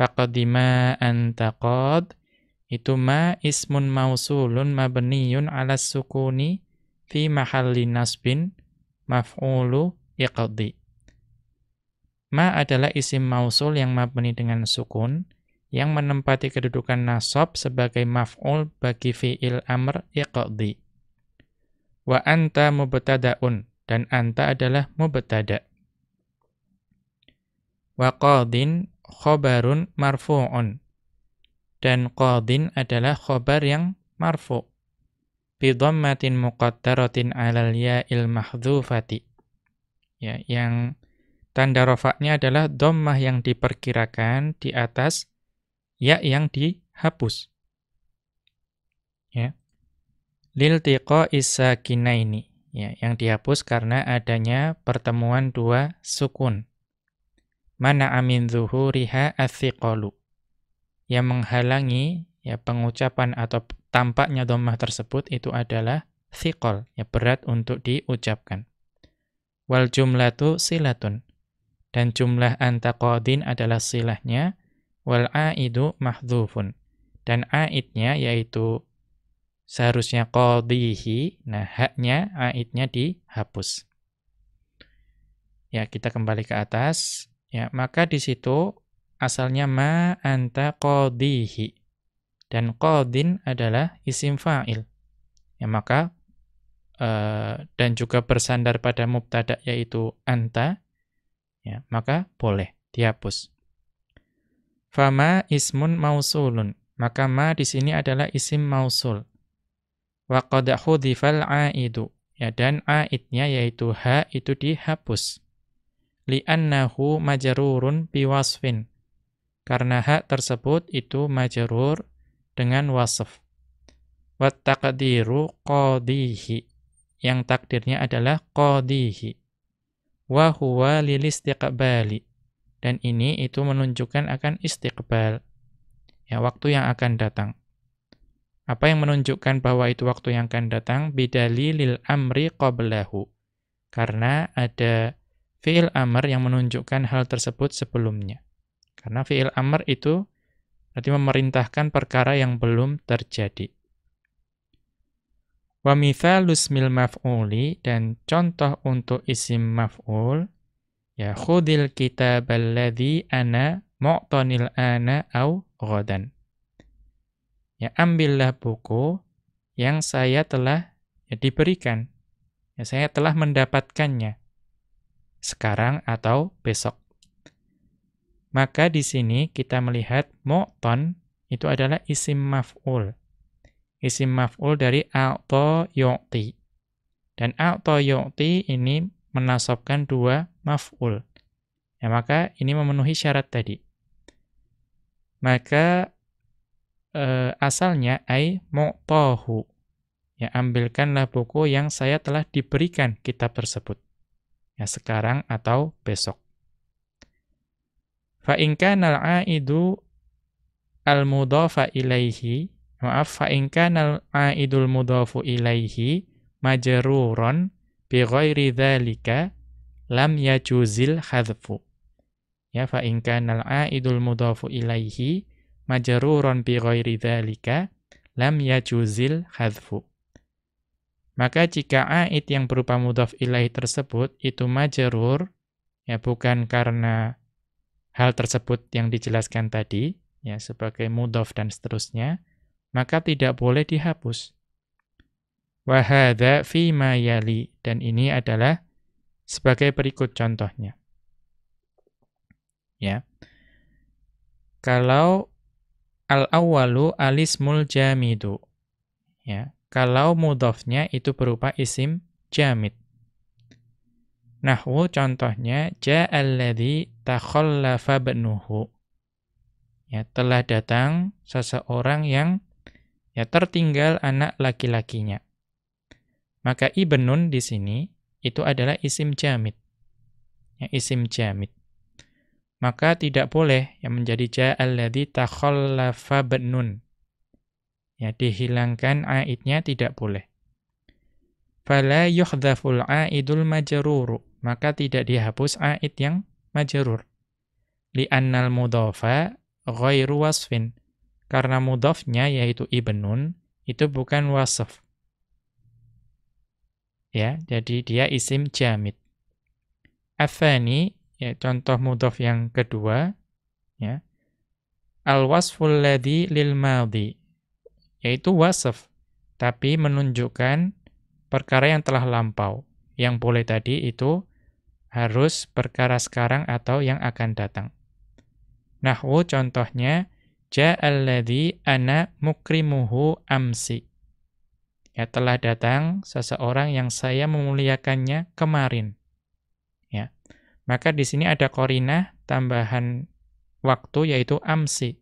Faqadima antaqad itu ma ismun mausulun mabniyun ala sukuni fi mahalli nasbin maf'ulu iqdi. Ma adalah isim mausul yang mabni dengan sukun yang menempati kedudukan nasab sebagai maf'ul bagi fi'il amr iqdi. Wa anta mubtada'un dan anta adalah mubtada'. Wa qadin khobarun marfu'un. Dan qadin adalah khobar yang marfu' bidhammatin muqattaratin alal ya'il mahzufati. Ya, yang tanda rofaknya adalah dommah yang diperkirakan di atas ya yang dihapus. Ya. Liltiqa'is sakinaini. Ya, yang dihapus karena adanya pertemuan dua sukun mana amin zuhuriha athiqalu yang menghalangi ya pengucapan atau tampaknya domah tersebut itu adalah sikol ya berat untuk diucapkan wal jumlatu silatun dan jumlah antaqadin adalah silahnya wal aidu mahdhufun dan aidnya yaitu seharusnya qadhihi nah haknya aidnya dihapus ya kita kembali ke atas Ya, maka di situ asalnya ma anta qadhihi. Dan qadin adalah isim fa'il. Ya, maka uh, dan juga bersandar pada mubtada yaitu anta, ya, maka boleh dihapus. Fama ismun mausulun. Maka ma di sini adalah isim mausul. Wa qad a aidu. Ya dan aidnya yaitu ha itu dihapus li'annahu majarurun biwasfin. Karena hak tersebut itu majarur dengan wasf. Wat taqdiru qadihi. Yang takdirnya adalah qadihi. Wa huwa lil Dan ini itu menunjukkan akan istiqbal. Ya, waktu yang akan datang. Apa yang menunjukkan bahwa itu waktu yang akan datang? lil amri qoblahu. Karena ada fiil amr yang menunjukkan hal tersebut sebelumnya. Karena fiil amr itu berarti memerintahkan perkara yang belum terjadi. Wa mithalus mil maf'uli dan contoh untuk isim maf'ul ya khudil kitab alladhi ana mu'tanil ana au ghadan. Ya ambillah buku yang saya telah ya, diberikan. Ya saya telah mendapatkannya sekarang atau besok. Maka di sini kita melihat mu'ton itu adalah isim maf'ul. Isim maf'ul dari a'to yu'ti. Dan a'to yu'ti ini menasobkan dua maf'ul. Ya, maka ini memenuhi syarat tadi. Maka e, asalnya ai mu'tohu. Ya, ambilkanlah buku yang saya telah diberikan kitab tersebut ya sekarang atau besok. Fa in kana al-aidu al-mudhafa ilaihi, maaf fa in kana al-aidul mudhafu ilaihi majruron bi ghairi dhalika lam yajuzil hadfu. Ya fa in kana al-aidul mudhafu ilaihi majruron bi ghairi dhalika lam yajuzil hadfu. Maka jika ait yang berupa mudhaf ilaih tersebut itu majerur, ya bukan karena hal tersebut yang dijelaskan tadi, ya sebagai mudhaf dan seterusnya, maka tidak boleh dihapus. Wahada fima yali. Dan ini adalah sebagai berikut contohnya. Ya. Kalau al-awwalu alismul jamidu. Ya kalau mudhofnya itu berupa isim jamid. Nahwu contohnya ja'alladzi takhallafa banuhu. Ya, telah datang seseorang yang ya tertinggal anak laki-lakinya. Maka ibnun di sini itu adalah isim jamit, Ya, isim jamit, Maka tidak boleh yang menjadi ja'alladzi takhallafa banun. Ya, dihilangkan aidnya tidak boleh. Fala yuhdhaful aidul majruru, maka tidak dihapus aid yang majrur. Li annal mudhafa ghairu wasfin. Karena mudhafnya yaitu ibnun itu bukan wasf. Ya, jadi dia isim jamid. Afani ya contoh mudhaf yang kedua ya. Al wasful ladhi lil madhi yaitu wasaf, tapi menunjukkan perkara yang telah lampau. Yang boleh tadi itu harus perkara sekarang atau yang akan datang. Nahwu contohnya, Ja'alladhi ana mukrimuhu amsi. Ya, telah datang seseorang yang saya memuliakannya kemarin. Ya. Maka di sini ada korinah tambahan waktu yaitu amsi.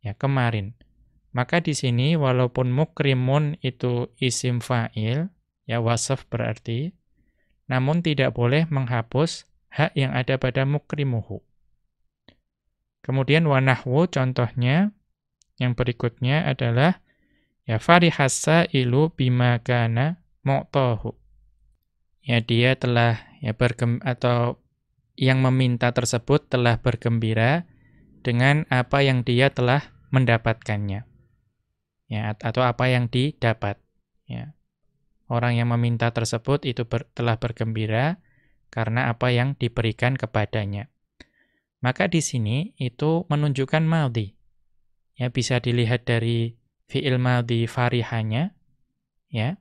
Ya, kemarin. Maka di sini walaupun mukrimun itu isim fa'il, ya wasaf berarti, namun tidak boleh menghapus hak yang ada pada mukrimuhu. Kemudian wanahwu contohnya, yang berikutnya adalah ya farihasa ilu bimagana mu'tohu. Ya dia telah ya bergem atau yang meminta tersebut telah bergembira dengan apa yang dia telah mendapatkannya ya, atau apa yang didapat. Ya. Orang yang meminta tersebut itu ber, telah bergembira karena apa yang diberikan kepadanya. Maka di sini itu menunjukkan maldi. Ya, bisa dilihat dari fi'il maldi farihanya, ya,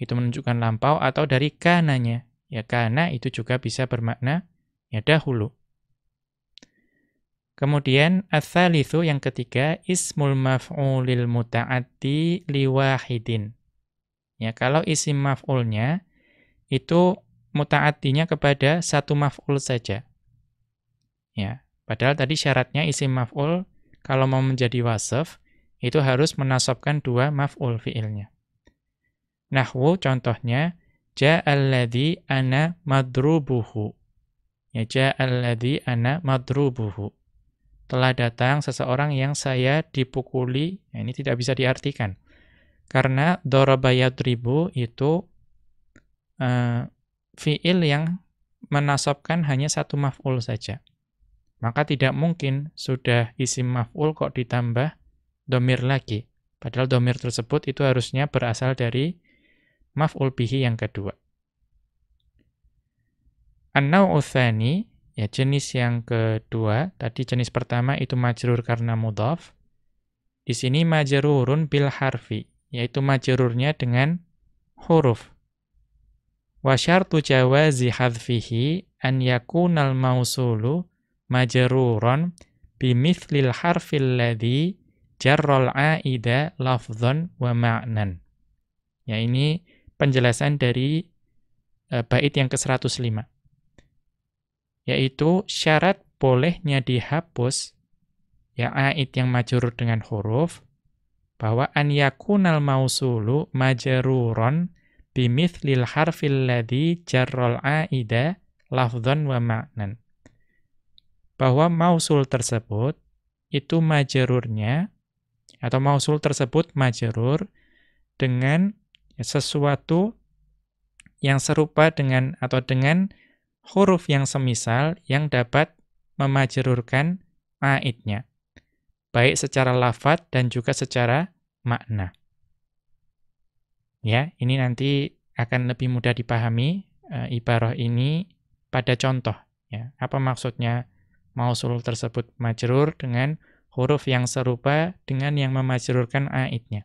itu menunjukkan lampau atau dari kananya. Ya, karena itu juga bisa bermakna ya dahulu. Kemudian ats yang ketiga ismul maf'ulil muta'addi liwahidin. Ya, kalau isim maf'ulnya itu muta'addinya kepada satu maf'ul saja. Ya, padahal tadi syaratnya isim maf'ul kalau mau menjadi wasaf itu harus menasabkan dua maf'ul fi'ilnya. Nahwu contohnya ja'alladzi ana madrubuhu. Ya ja'alladzi ana madrubuhu telah datang seseorang yang saya dipukuli. Ya, ini tidak bisa diartikan. Karena dorobayadribu itu uh, fi'il yang menasobkan hanya satu maf'ul saja. Maka tidak mungkin sudah isi maf'ul kok ditambah domir lagi. Padahal domir tersebut itu harusnya berasal dari maf'ul bihi yang kedua. An-naw'u Ya, jenis yang kedua, tadi jenis pertama itu majrur karena mudhaf. Di sini majrurun bil harfi, yaitu majrurnya dengan huruf. Wa syartu jawazi hadfihi an yakunal mausulu majruron bimithlil harfil ladzi jarral aida lafdhan wa ma'nan. Ya, ini penjelasan dari eh, bait yang ke-105 yaitu syarat bolehnya dihapus ya ait yang majrur dengan huruf bahwa an yakunal mausulu majruron bimithlil harfil ladzi jarral aida lafdzan wa ma'nan bahwa mausul tersebut itu majrurnya atau mausul tersebut majrur dengan sesuatu yang serupa dengan atau dengan huruf yang semisal yang dapat memajerurkan ma'idnya, baik secara lafat dan juga secara makna. Ya, ini nanti akan lebih mudah dipahami e, eh, ibarah ini pada contoh. Ya, apa maksudnya mausul tersebut majerur dengan huruf yang serupa dengan yang memajerurkan aidnya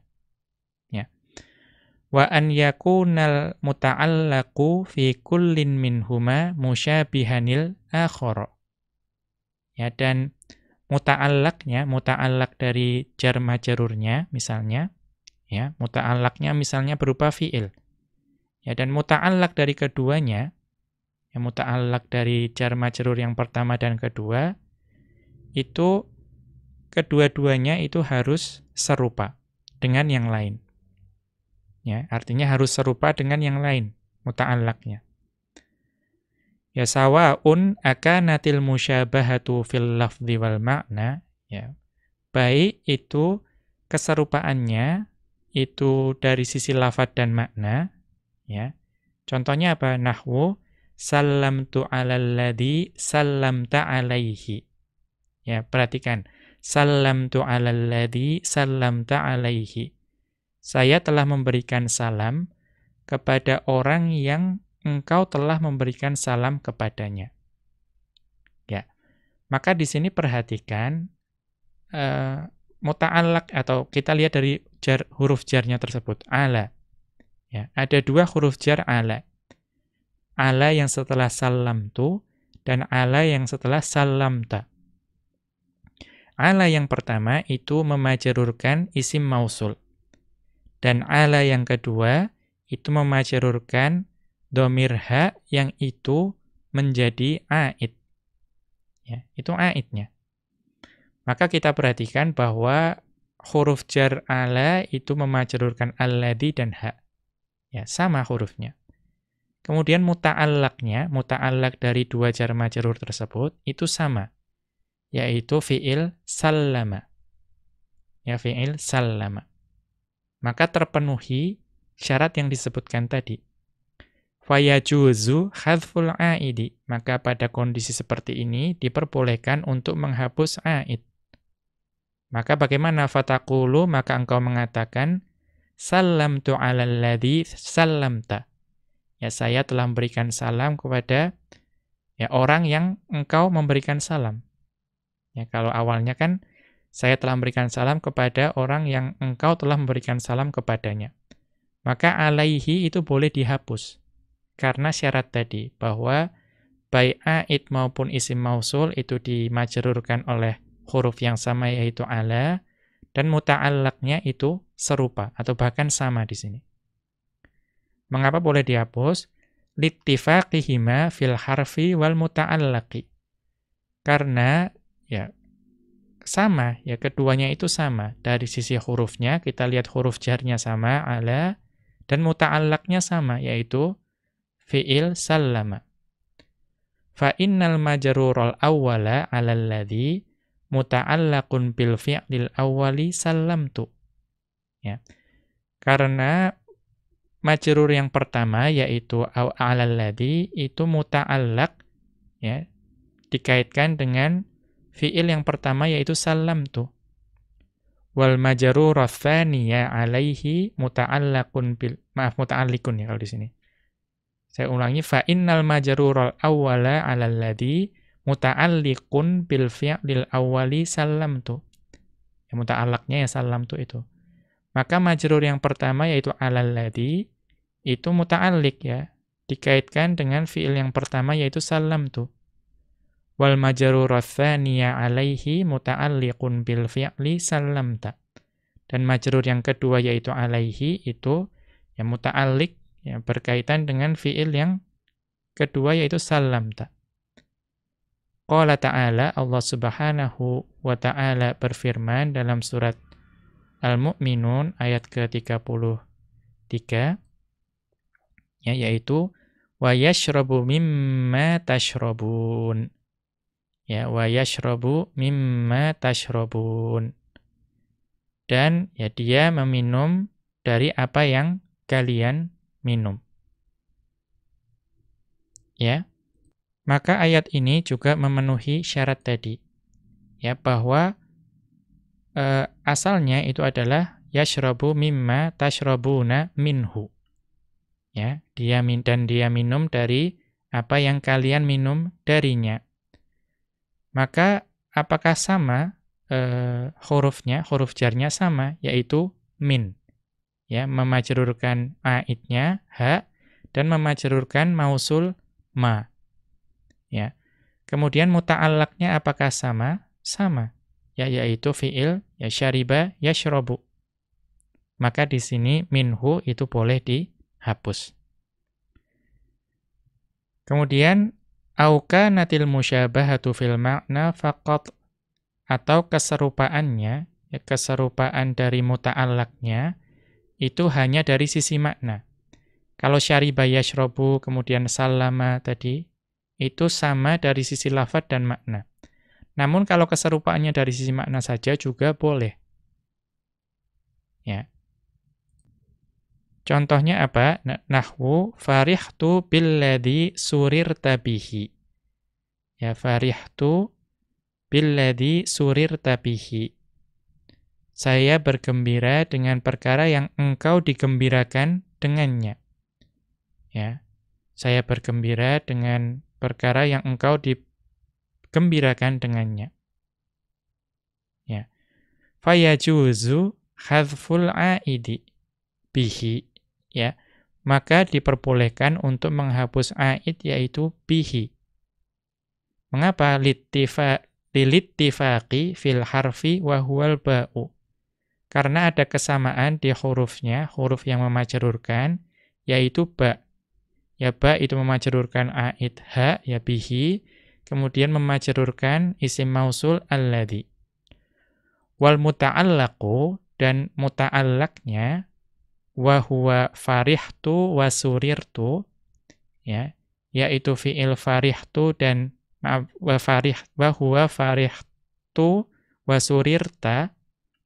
wa an yakunal muta'allaqu fi kullin minhuma musyabihanil akhara. Ya dan muta'allaqnya, muta'allaq dari jar majrurnya misalnya, ya, muta'allaqnya misalnya berupa fiil. Ya dan muta'allaq dari keduanya, ya muta'allaq dari jar majrur yang pertama dan kedua itu kedua-duanya itu harus serupa dengan yang lain. Ya, artinya harus serupa dengan yang lain, muta'allaqnya Ya sawaun akanatil musyabahatu fil lafzi wal makna, ya. Baik itu keserupaannya itu dari sisi lafat dan makna, ya. Contohnya apa? Nahwu sallamtu 'alal ladzi sallamta 'alaihi. Ya, perhatikan. Sallamtu 'alal ladzi sallamta 'alaihi. Saya telah memberikan salam kepada orang yang engkau telah memberikan salam kepadanya. Ya. Maka di sini perhatikan uh, eh, muta'alak atau kita lihat dari jar, huruf jarnya tersebut ala. Ya, ada dua huruf jar ala. Ala yang setelah salam tu dan ala yang setelah salam ta. Ala yang pertama itu memajarurkan isim mausul. Dan ala yang kedua itu memajerurkan domir ha yang itu menjadi aid. Ya, itu aidnya. Maka kita perhatikan bahwa huruf jar ala itu memajerurkan alladhi dan ha. Ya, sama hurufnya. Kemudian muta'allaknya, muta'allak dari dua jar majerur tersebut itu sama, yaitu fi'il sallama. Ya, fi'il sallama maka terpenuhi syarat yang disebutkan tadi. Fayajuzu hadful aidi, maka pada kondisi seperti ini diperbolehkan untuk menghapus aid. Maka bagaimana fatakulu, maka engkau mengatakan, salamtu alal ladhi salamta. Ya saya telah memberikan salam kepada ya orang yang engkau memberikan salam. Ya kalau awalnya kan saya telah memberikan salam kepada orang yang engkau telah memberikan salam kepadanya. Maka alaihi itu boleh dihapus. Karena syarat tadi, bahwa baik a'id maupun isim mausul itu dimajerurkan oleh huruf yang sama yaitu ala, dan muta'allaknya itu serupa atau bahkan sama di sini. Mengapa boleh dihapus? Littifaqihima fil harfi wal muta'allaki. Karena ya sama ya keduanya itu sama dari sisi hurufnya kita lihat huruf jarnya sama ala dan muta'allaknya sama yaitu fi'il salama fa innal awwala 'ala alladhi muta'allaqun bil fi'lil awwali sallamtu ya karena majrur yang pertama yaitu alaladi 'ala alladhi itu muta'allaq ya dikaitkan dengan Fi'il yang pertama yaitu salam tu. Wal majarur tsaniya alaihi muta'allakun bil maaf muta'allikun ya kalau di sini. Saya ulangi fa innal majarurul awwala ala ladzi muta'allikun bil fi'lil awwali tu. Ya muta'allaknya ya salam tu itu. Maka majrur yang pertama yaitu ala ladzi itu muta'allik ya, dikaitkan dengan fi'il yang pertama yaitu salam tuh wal majrur tsaniya alaihi muta'alliqun bil fi'li sallamta. Dan majrur yang kedua yaitu alaihi itu yang muta'alliq ya berkaitan dengan fi'il yang kedua yaitu sallamta. Qala ta'ala Allah Subhanahu wa ta'ala berfirman dalam surat Al-Mu'minun ayat ke-33 ya yaitu wa yashrabu mimma tashrabun ya wa yashrabu mimma tashrabun dan ya dia meminum dari apa yang kalian minum ya maka ayat ini juga memenuhi syarat tadi ya bahwa eh, asalnya itu adalah yashrabu mimma tashrabuna minhu ya dia dan dia minum dari apa yang kalian minum darinya maka apakah sama eh, hurufnya, huruf jarnya sama, yaitu min. Ya, memajrurkan aidnya ha dan memajrurkan mausul ma. Ya. Kemudian muta'alaknya apakah sama? Sama. Ya, yaitu fi'il ya syariba yashrabu. Maka di sini minhu itu boleh dihapus. Kemudian Au kanatil musyabahatu fil makna faqat atau keserupaannya, ya keserupaan dari muta'allaknya, itu hanya dari sisi makna. Kalau syariba yashrobu kemudian salama tadi itu sama dari sisi lafat dan makna. Namun kalau keserupaannya dari sisi makna saja juga boleh. Ya. Contohnya apa? Nah, nahwu farihtu billadhi surir tabihi. Ya farihtu billadhi surir tabihi. Saya bergembira dengan perkara yang engkau digembirakan dengannya. Ya. Saya bergembira dengan perkara yang engkau digembirakan dengannya. Ya. Fayajuzu hadful aidi bihi ya maka diperbolehkan untuk menghapus aid yaitu bihi mengapa litifaqi fil harfi wa huwal ba'u karena ada kesamaan di hurufnya huruf yang memajrurkan yaitu ba ya ba itu memajrurkan aid ha ya bihi kemudian memajrurkan isim mausul alladhi wal muta'allaqu dan mutaallaknya wa huwa farihtu wa surirtu ya yaitu fiil farihtu dan maaf wa farih wa huwa farihtu wa surirta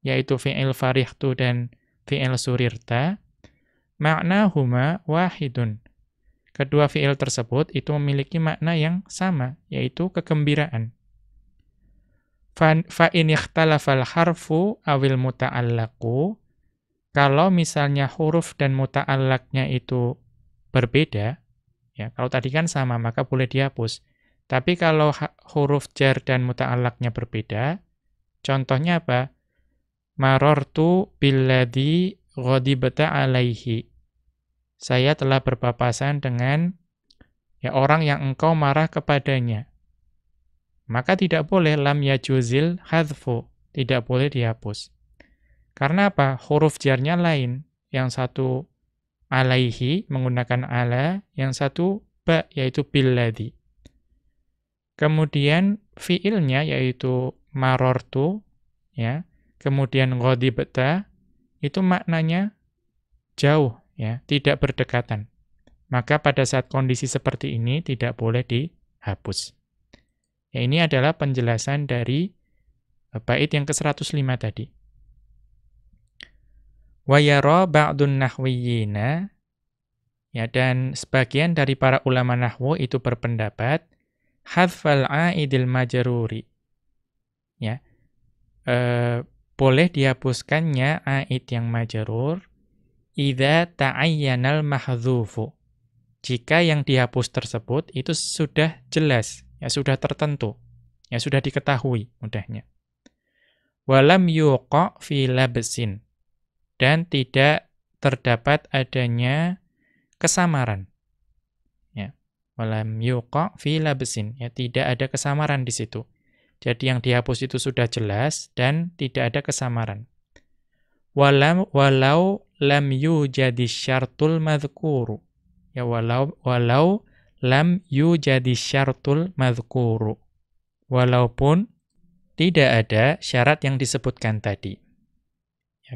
yaitu fiil farihtu dan fiil surirta makna huma wahidun kedua fiil tersebut itu memiliki makna yang sama yaitu kegembiraan fa in ikhtalafal harfu awil muta'allaqu kalau misalnya huruf dan muta'allaknya itu berbeda, ya kalau tadi kan sama maka boleh dihapus. Tapi kalau huruf jar dan muta'allaknya berbeda, contohnya apa? Marortu billadhi ghodibata alaihi. Saya telah berpapasan dengan ya orang yang engkau marah kepadanya. Maka tidak boleh lam yajuzil hadfu, tidak boleh dihapus. Karena apa? Huruf jarnya lain. Yang satu alaihi menggunakan ala, yang satu ba yaitu billadi. Kemudian fiilnya yaitu marortu ya. Kemudian ghadibta itu maknanya jauh ya, tidak berdekatan. Maka pada saat kondisi seperti ini tidak boleh dihapus. Ya ini adalah penjelasan dari bait yang ke-105 tadi. Wayaro ba'dun nahwiyina ya dan sebagian dari para ulama nahwu itu berpendapat hadfal aidil majruri ya e, boleh dihapuskannya aid yang majrur idza ta'ayyanal mahdhufu. jika yang dihapus tersebut itu sudah jelas ya sudah tertentu ya sudah diketahui mudahnya walam yuqa fi labsin dan tidak terdapat adanya kesamaran. Ya. Walam yuqa fi labsin, ya tidak ada kesamaran di situ. Jadi yang dihapus itu sudah jelas dan tidak ada kesamaran. Walam walau lam yujadi syartul madhkuru. Ya walau walau lam yujadi syartul madhkuru. Walaupun tidak ada syarat yang disebutkan tadi.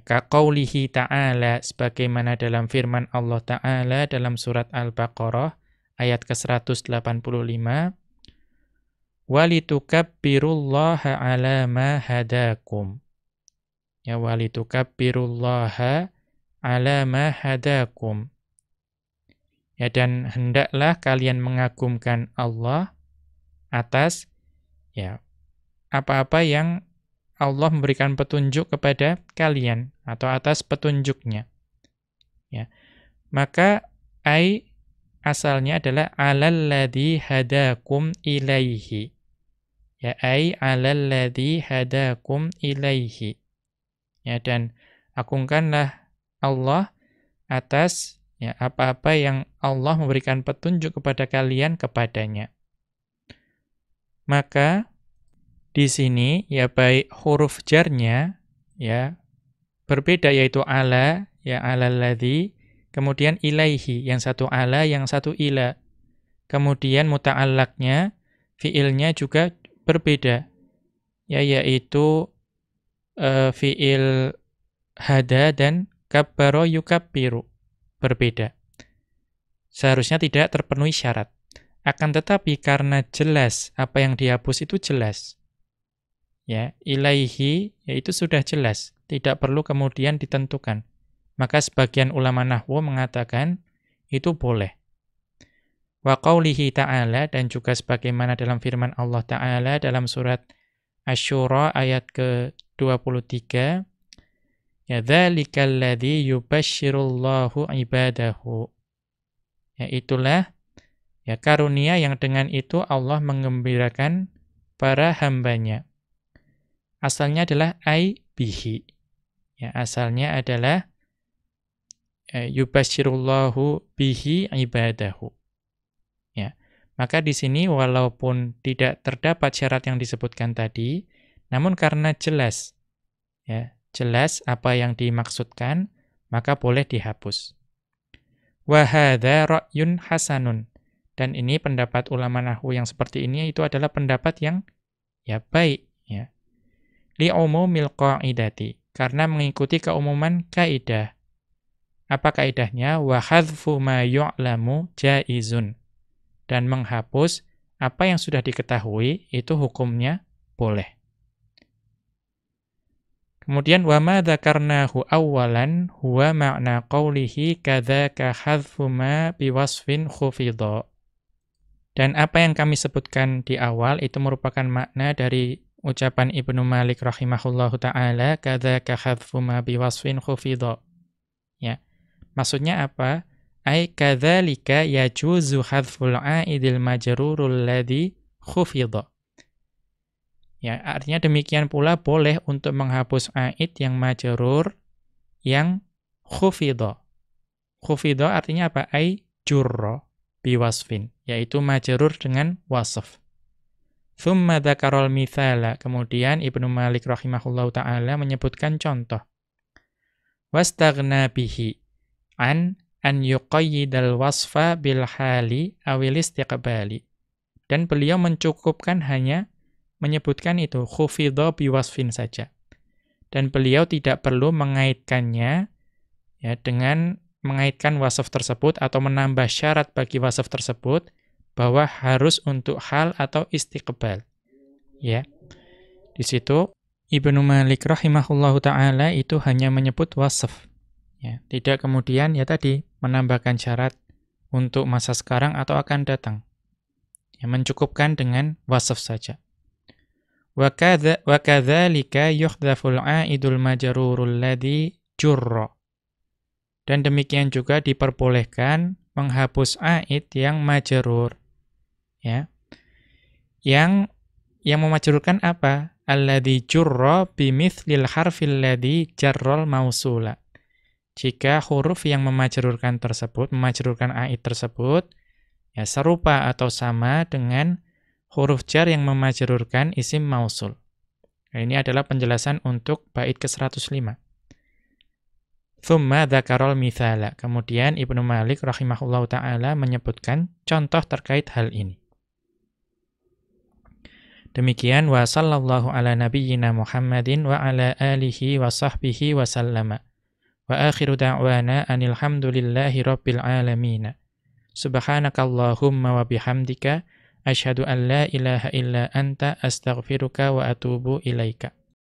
Kaqaulihi ta'ala, sebagaimana dalam firman Allah ta'ala dalam surat Al-Baqarah, ayat ke-185, Walitukabbirullaha ala ma hadakum. Ya, walitukabbirullaha ala ma hadakum. Ya, dan hendaklah kalian mengagumkan Allah atas ya apa-apa yang Allah memberikan petunjuk kepada kalian atau atas petunjuknya. Ya. Maka ai asalnya adalah alalladzi hadakum ilaihi. Ya ai alalladzi hadakum ilaihi. Ya dan akunkanlah Allah atas ya apa-apa yang Allah memberikan petunjuk kepada kalian kepadanya. Maka di sini ya baik huruf jarnya ya berbeda yaitu ala ya ala kemudian ilaihi yang satu ala yang satu ila kemudian muta'allaknya fiilnya juga berbeda ya yaitu uh, fiil hada dan kabbaro yukabbiru berbeda seharusnya tidak terpenuhi syarat akan tetapi karena jelas apa yang dihapus itu jelas ya ilaihi yaitu sudah jelas tidak perlu kemudian ditentukan maka sebagian ulama nahwu mengatakan itu boleh wa qaulihi ta'ala dan juga sebagaimana dalam firman Allah taala dalam surat Asy-Syura ayat ke-23 ya dzalikal ladzi yubasysyirullahu ibadahu ya itulah ya karunia yang dengan itu Allah mengembirakan para hambanya asalnya adalah ai bihi. Ya, asalnya adalah eh, yubashirullahu bihi ibadahu. Ya. Maka di sini walaupun tidak terdapat syarat yang disebutkan tadi, namun karena jelas ya, jelas apa yang dimaksudkan, maka boleh dihapus. Wa hadza hasanun. Dan ini pendapat ulama nahwu yang seperti ini itu adalah pendapat yang ya baik ya li'umumil qa'idati karena mengikuti keumuman kaidah. Apa kaidahnya? Wa hadzfu ma yu'lamu jaizun. Dan menghapus apa yang sudah diketahui itu hukumnya boleh. Kemudian wa ma dzakarnahu awwalan huwa ma'na qawlihi kadzaka hadzfu ma biwasfin khufidha. Dan apa yang kami sebutkan di awal itu merupakan makna dari Ucapan Ibnu Malik rahimahullahu taala kadzaka hadfu ma biwasfin khufidha. Ya. Maksudnya apa? Ai kadzalika yajuzu hadful aidil majrurul ladzi khufidha. Ya, artinya demikian pula boleh untuk menghapus aid yang majrur yang khufidha. Khufidha artinya apa? Ai jurra biwasfin, yaitu majrur dengan wasf. Thumma dzakarol mithala. Kemudian Ibnu Malik rahimahullahu taala menyebutkan contoh. Wastaghna bihi an an yuqayyidal wasfa bil hali awil istiqbali. Dan beliau mencukupkan hanya menyebutkan itu khufidha biwasfin saja. Dan beliau tidak perlu mengaitkannya ya dengan mengaitkan wasaf tersebut atau menambah syarat bagi wasaf tersebut bahwa harus untuk hal atau istiqbal. Ya. Di situ Ibnu Malik rahimahullahu taala itu hanya menyebut wasf, Ya, tidak kemudian ya tadi menambahkan syarat untuk masa sekarang atau akan datang. Ya, mencukupkan dengan wasf saja. Wa kadzalika yuhdhaful 'aidul majrurul ladzi jurra. Dan demikian juga diperbolehkan menghapus aid yang majrur ya yang yang memacurkan apa alladhi jurra bimithlil harfil ladhi jarral mausula jika huruf yang memacurkan tersebut memacurkan ait tersebut ya serupa atau sama dengan huruf jar yang memacurkan isim mausul nah, ini adalah penjelasan untuk bait ke-105 Thumma dhakarol mithala. Kemudian Ibnu Malik rahimahullah ta'ala menyebutkan contoh terkait hal ini. Demikian wa sallallahu ala nabiyyina Muhammadin wa ala alihi wa sahbihi wa sallama. Wa akhiru da'wana anilhamdulillahi rabbil alamin. Subhanakallahumma wa bihamdika Ashhadu an la ilaha illa anta astaghfiruka wa atubu ilaika.